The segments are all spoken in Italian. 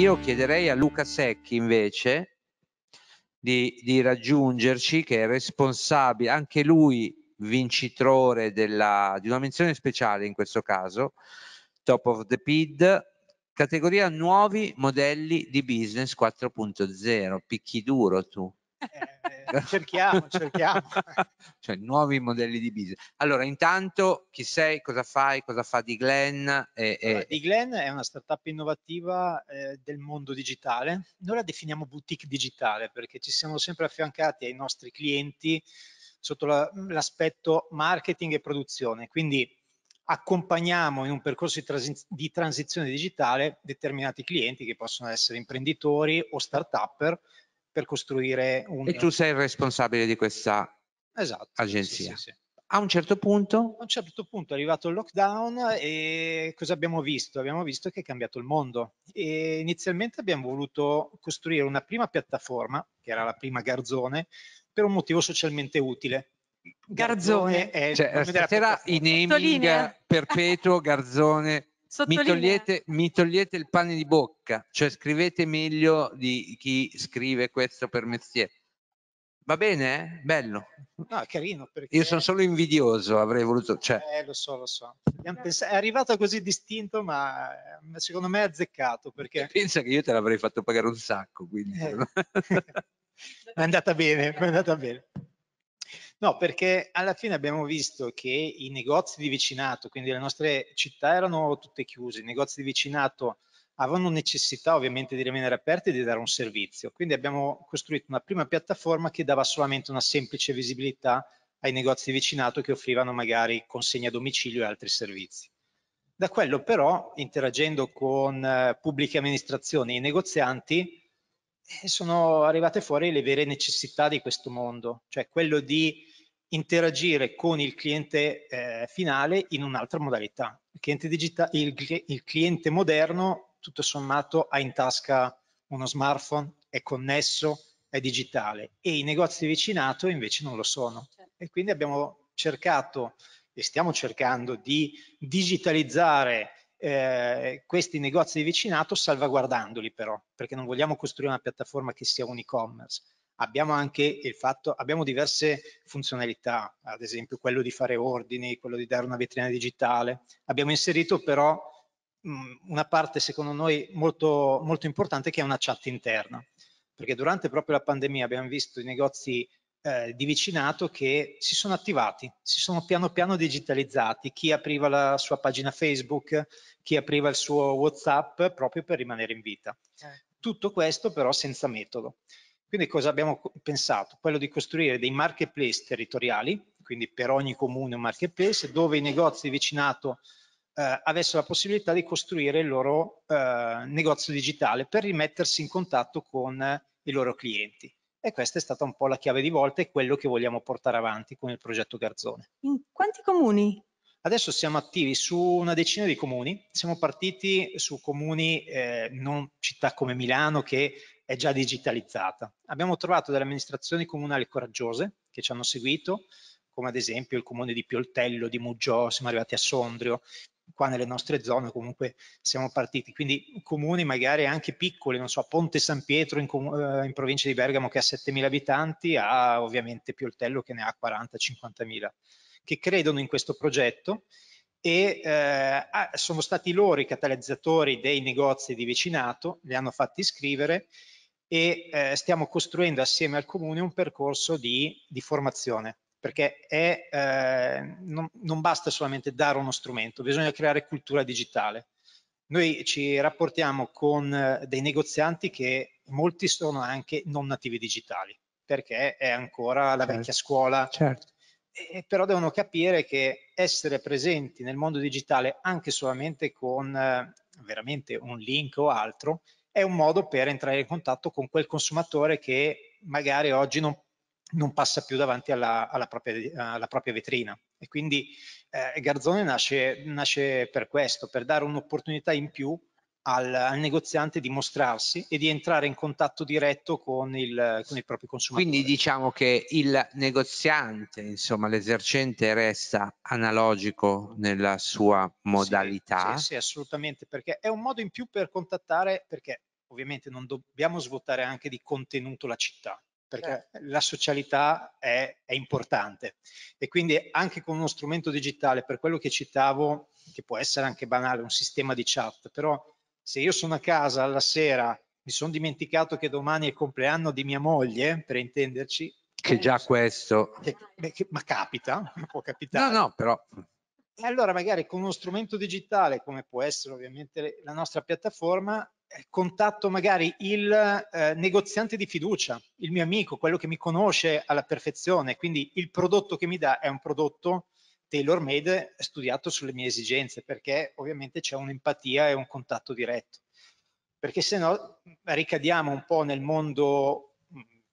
io chiederei a Luca Secchi invece di, di raggiungerci, che è responsabile, anche lui vincitore della, di una menzione speciale in questo caso, Top of the PID, categoria nuovi modelli di business 4.0. Picchi duro tu. Eh, eh, cerchiamo, cerchiamo. cioè, nuovi modelli di business. Allora, intanto, chi sei, cosa fai, cosa fa di Glenn? E, allora, Di Glenn è una startup innovativa eh, del mondo digitale. Noi la definiamo boutique digitale perché ci siamo sempre affiancati ai nostri clienti sotto l'aspetto marketing e produzione. Quindi accompagniamo in un percorso di, trans di, transizione digitale determinati clienti che possono essere imprenditori o start-upper per costruire un... E tu sei il responsabile di questa esatto, agenzia. Sì, sì, sì. A un certo punto? A un certo punto è arrivato il lockdown e cosa abbiamo visto? Abbiamo visto che è cambiato il mondo e inizialmente abbiamo voluto costruire una prima piattaforma, che era la prima Garzone, per un motivo socialmente utile, Garzone, Garzone è cioè, stasera i naming perpetuo Garzone mi togliete, mi togliete, il pane di bocca, cioè scrivete meglio di chi scrive questo per mestiere. Va bene? Eh? Bello. No, è carino. Perché... Io sono solo invidioso, avrei voluto... Cioè... Eh, lo so, lo so. È arrivato così distinto, ma secondo me è azzeccato. Perché... Pensa che io te l'avrei fatto pagare un sacco, quindi... Eh. è andata bene, è andata bene. No, perché alla fine abbiamo visto che i negozi di vicinato, quindi le nostre città erano tutte chiuse, i negozi di vicinato avevano necessità ovviamente di rimanere aperti e di dare un servizio. Quindi abbiamo costruito una prima piattaforma che dava solamente una semplice visibilità ai negozi di vicinato che offrivano magari consegna a domicilio e altri servizi. Da quello però, interagendo con eh, pubbliche amministrazioni e negozianti, eh, sono arrivate fuori le vere necessità di questo mondo, cioè quello di interagire con il cliente eh, finale in un'altra modalità. Il cliente, il, il cliente moderno, tutto sommato, ha in tasca uno smartphone, è connesso, è digitale e i negozi di vicinato invece non lo sono. Certo. E quindi abbiamo cercato e stiamo cercando di digitalizzare eh, questi negozi di vicinato salvaguardandoli però, perché non vogliamo costruire una piattaforma che sia un e-commerce. Abbiamo anche il fatto, abbiamo diverse funzionalità, ad esempio quello di fare ordini, quello di dare una vetrina digitale. Abbiamo inserito però mh, una parte secondo noi molto, molto importante che è una chat interna, perché durante proprio la pandemia abbiamo visto i negozi eh, di vicinato che si sono attivati, si sono piano piano digitalizzati, chi apriva la sua pagina Facebook, chi apriva il suo Whatsapp proprio per rimanere in vita. Certo. Tutto questo però senza metodo. Quindi cosa abbiamo pensato? Quello di costruire dei marketplace territoriali, quindi per ogni comune un marketplace, dove i negozi di vicinato eh, avessero la possibilità di costruire il loro eh, negozio digitale per rimettersi in contatto con eh, i loro clienti. E questa è stata un po' la chiave di volta e quello che vogliamo portare avanti con il progetto Garzone. In quanti comuni? Adesso siamo attivi su una decina di comuni, siamo partiti su comuni, eh, non città come Milano che è già digitalizzata. Abbiamo trovato delle amministrazioni comunali coraggiose che ci hanno seguito, come ad esempio il comune di Pioltello, di Muggio, siamo arrivati a Sondrio, qua nelle nostre zone comunque siamo partiti. Quindi comuni magari anche piccoli, non so, Ponte San Pietro in, eh, in provincia di Bergamo che ha 7.000 abitanti ha ovviamente Pioltello che ne ha 40-50.000, che credono in questo progetto e eh, ah, sono stati loro i catalizzatori dei negozi di vicinato, li hanno fatti iscrivere e eh, stiamo costruendo assieme al comune un percorso di, di formazione perché è, eh, non, non, basta solamente dare uno strumento, bisogna creare cultura digitale. Noi ci rapportiamo con eh, dei negozianti che molti sono anche non nativi digitali, perché è ancora la certo. vecchia scuola. Certo. E, però devono capire che essere presenti nel mondo digitale anche solamente con eh, veramente un link o altro è un modo per entrare in contatto con quel consumatore che magari oggi non non passa più davanti alla, alla, propria, alla propria, vetrina e quindi eh, Garzone nasce, nasce, per questo, per dare un'opportunità in più al, al, negoziante di mostrarsi e di entrare in contatto diretto con il, con il proprio consumatore. Quindi diciamo che il negoziante, insomma l'esercente resta analogico nella sua modalità. Sì, sì, sì, assolutamente, perché è un modo in più per contattare, perché ovviamente non dobbiamo svuotare anche di contenuto la città, perché certo. la socialità è, è, importante e quindi anche con uno strumento digitale, per quello che citavo, che può essere anche banale, un sistema di chat, però se io sono a casa alla sera, mi sono dimenticato che domani è il compleanno di mia moglie, per intenderci. Che già questo. Che, che, ma capita, può capitare. No, no, però e allora magari con uno strumento digitale, come può essere ovviamente la nostra piattaforma, eh, contatto magari il eh, negoziante di fiducia, il mio amico, quello che mi conosce alla perfezione, quindi il prodotto che mi dà è un prodotto tailor made studiato sulle mie esigenze, perché ovviamente c'è un'empatia e un contatto diretto. Perché se no ricadiamo un po' nel mondo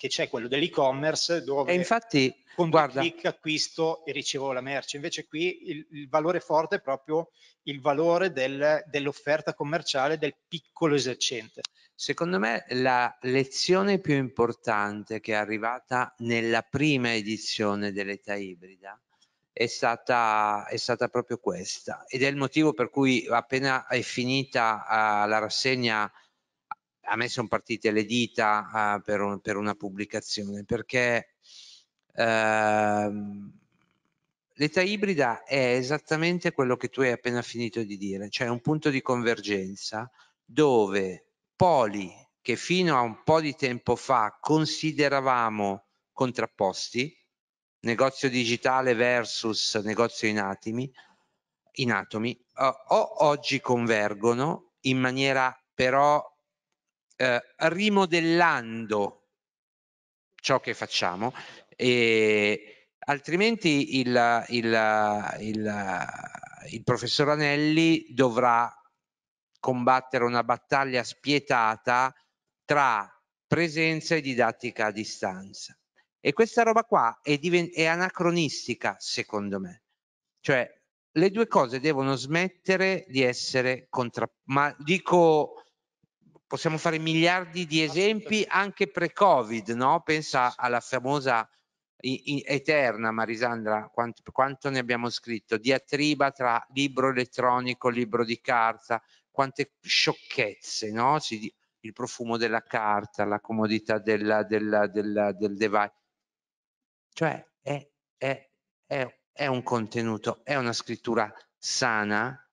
che c'è quello dell'e-commerce dove e infatti, con guarda, clic acquisto e ricevo la merce. Invece qui il, il valore forte è proprio il valore del, dell'offerta commerciale del piccolo esercente. Secondo me la lezione più importante che è arrivata nella prima edizione dell'età ibrida è stata, è stata proprio questa ed è il motivo per cui appena è finita uh, la rassegna a me sono partite le dita uh, per, un, per, una pubblicazione perché uh, l'età ibrida è esattamente quello che tu hai appena finito di dire, cioè un punto di convergenza dove poli che fino a un po' di tempo fa consideravamo contrapposti, negozio digitale versus negozio in atomi, in eh, atomi o oggi convergono in maniera però eh, rimodellando ciò che facciamo e altrimenti il, il, il, il professor Anelli dovrà combattere una battaglia spietata tra presenza e didattica a distanza. E questa roba qua è, è, anacronistica, secondo me. Cioè, le due cose devono smettere di essere contrapposte. Ma dico possiamo fare miliardi di esempi anche pre-Covid, no? Pensa alla famosa eterna Marisandra, quanto, quanto, ne abbiamo scritto, diatriba tra libro elettronico, libro di carta, quante sciocchezze, no? Si, il profumo della carta, la comodità della, della, della, del device. Cioè è, è, è, è, un contenuto, è una scrittura sana,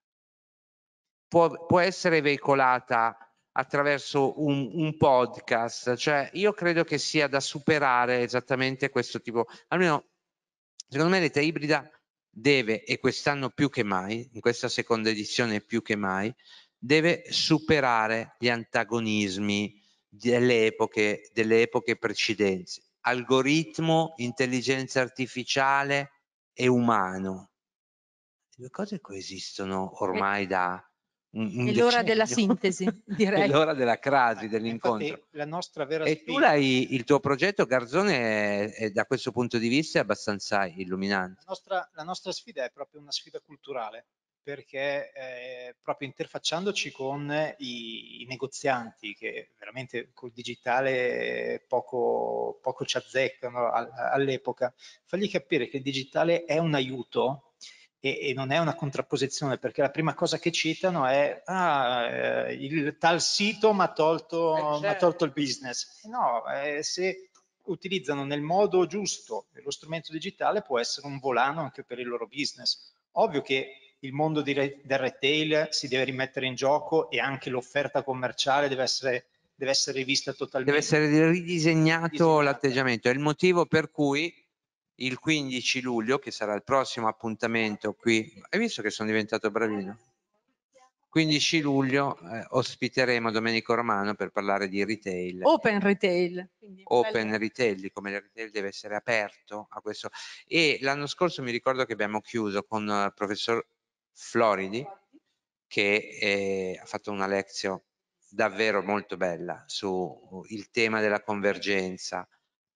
può, può essere veicolata attraverso un, un, podcast. Cioè, io credo che sia da superare esattamente questo tipo. Almeno, secondo me, l'età ibrida deve, e quest'anno più che mai, in questa seconda edizione più che mai, deve superare gli antagonismi delle epoche, delle epoche precedenti. Algoritmo, intelligenza artificiale e umano. Le cose coesistono ormai da è l'ora della sintesi, direi. È l'ora della crasi, dell'incontro. e tu l'hai, il tuo progetto, Garzone, è, è, da questo punto di vista è abbastanza illuminante. La nostra, la nostra sfida è proprio una sfida culturale, perché eh, proprio interfacciandoci con i, i, negozianti che veramente col digitale poco, poco ci azzeccano all'epoca, fargli capire che il digitale è un aiuto e, e, non è una contrapposizione perché la prima cosa che citano è ah, eh, il tal sito ma ha tolto, eh, certo. tolto, il business. Eh, no, eh, se utilizzano nel modo giusto lo strumento digitale può essere un volano anche per il loro business. Ovvio che il mondo di, del retail si deve rimettere in gioco e anche l'offerta commerciale deve essere deve essere rivista totalmente. Deve essere ridisegnato l'atteggiamento. È il motivo per cui il 15 luglio, che sarà il prossimo appuntamento qui. Hai visto che sono diventato bravino? 15 luglio eh, ospiteremo Domenico Romano per parlare di retail. Open retail. Open bello. retail, come il retail deve essere aperto a questo. E l'anno scorso mi ricordo che abbiamo chiuso con eh, il professor Floridi che eh, ha fatto una lezione davvero molto bella sul tema della convergenza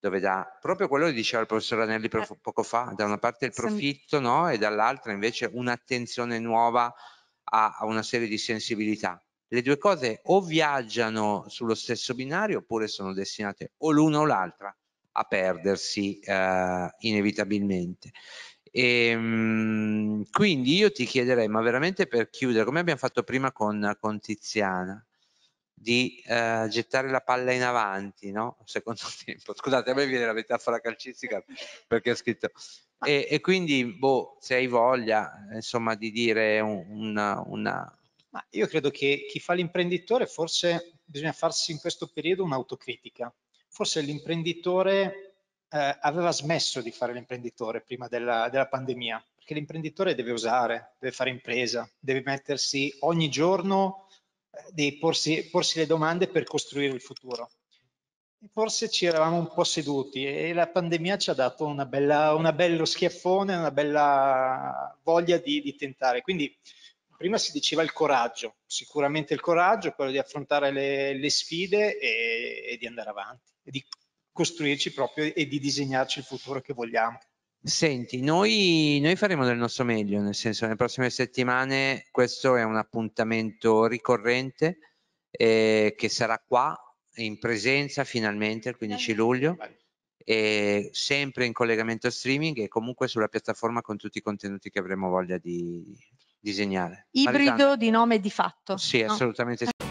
dove da proprio quello che diceva il professor Anelli eh. poco fa, da una parte il profitto no? e dall'altra invece un'attenzione nuova a, a una serie di sensibilità. Le due cose o viaggiano sullo stesso binario oppure sono destinate o l'una o l'altra a perdersi eh, inevitabilmente. E, ehm, quindi io ti chiederei, ma veramente per chiudere, come abbiamo fatto prima con, con Tiziana, di eh, gettare la palla in avanti, no? Secondo tempo. Scusate, a me viene la metafora calcistica perché ho scritto. E, e quindi, boh, se hai voglia, insomma, di dire un, una, una... Ma io credo che chi fa l'imprenditore forse bisogna farsi in questo periodo un'autocritica. Forse l'imprenditore eh, aveva smesso di fare l'imprenditore prima della, della pandemia, perché l'imprenditore deve usare, deve fare impresa, deve mettersi ogni giorno di porsi, porsi le domande per costruire il futuro. Forse ci eravamo un po' seduti e la pandemia ci ha dato una bella, una bello schiaffone, una bella voglia di, di, tentare. Quindi prima si diceva il coraggio, sicuramente il coraggio, quello di affrontare le, le sfide e, e, di andare avanti, e di costruirci proprio e di disegnarci il futuro che vogliamo. Senti, noi, noi faremo del nostro meglio, nel senso nelle prossime settimane questo è un appuntamento ricorrente eh, che sarà qua in presenza finalmente il 15 luglio, e sempre in collegamento streaming e comunque sulla piattaforma con tutti i contenuti che avremo voglia di disegnare. Ibrido Maritana. di nome e di fatto. Sì, no? assolutamente sì.